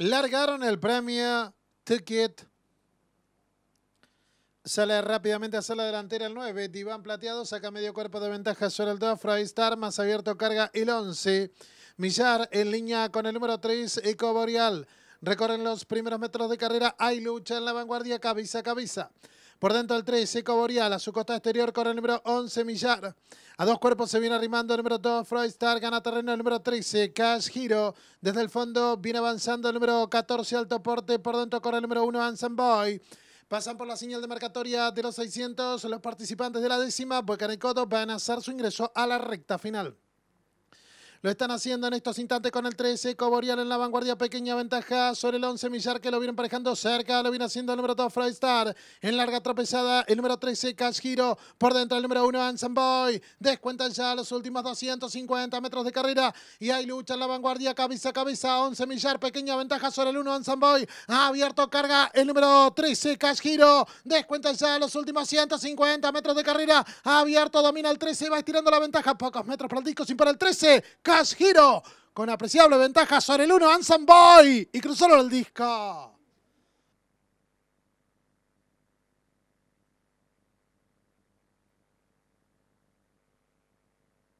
Largaron el premio Ticket. Sale rápidamente a la delantera el 9. Diván plateado saca medio cuerpo de ventaja sobre el 2. Freistar más abierto carga el 11. Millar en línea con el número 3. Eco Boreal. Recorren los primeros metros de carrera. Hay lucha en la vanguardia. Cabeza a cabeza. Por dentro el 13, Seco Boreal. A su costa exterior corre el número 11, Millar. A dos cuerpos se viene arrimando el número 2, Freustar. Gana terreno el número 13, Cash Giro. Desde el fondo viene avanzando el número 14, Alto Porte. Por dentro corre el número 1, Anson Boy. Pasan por la señal de marcatoria de los 600. Los participantes de la décima, Boca van a hacer su ingreso a la recta final. Lo están haciendo en estos instantes con el 13. Coborial en la vanguardia. Pequeña ventaja sobre el 11. Millar que lo viene parejando cerca. Lo viene haciendo el número 2 Freistar. En larga tropezada el número 13 Giro. Por dentro el número 1 Anson Boy. Descuentan ya los últimos 250 metros de carrera. Y hay lucha en la vanguardia. Cabeza a cabeza. 11 Millar. Pequeña ventaja sobre el 1 Anson Boy. abierto carga el número 13 Cashiro. Descuentan ya los últimos 150 metros de carrera. abierto. Domina el 13. Va estirando la ventaja. Pocos metros para el disco. Sin para el 13. Más con apreciable ventaja sobre el 1 Anson Boy y cruzó el disco.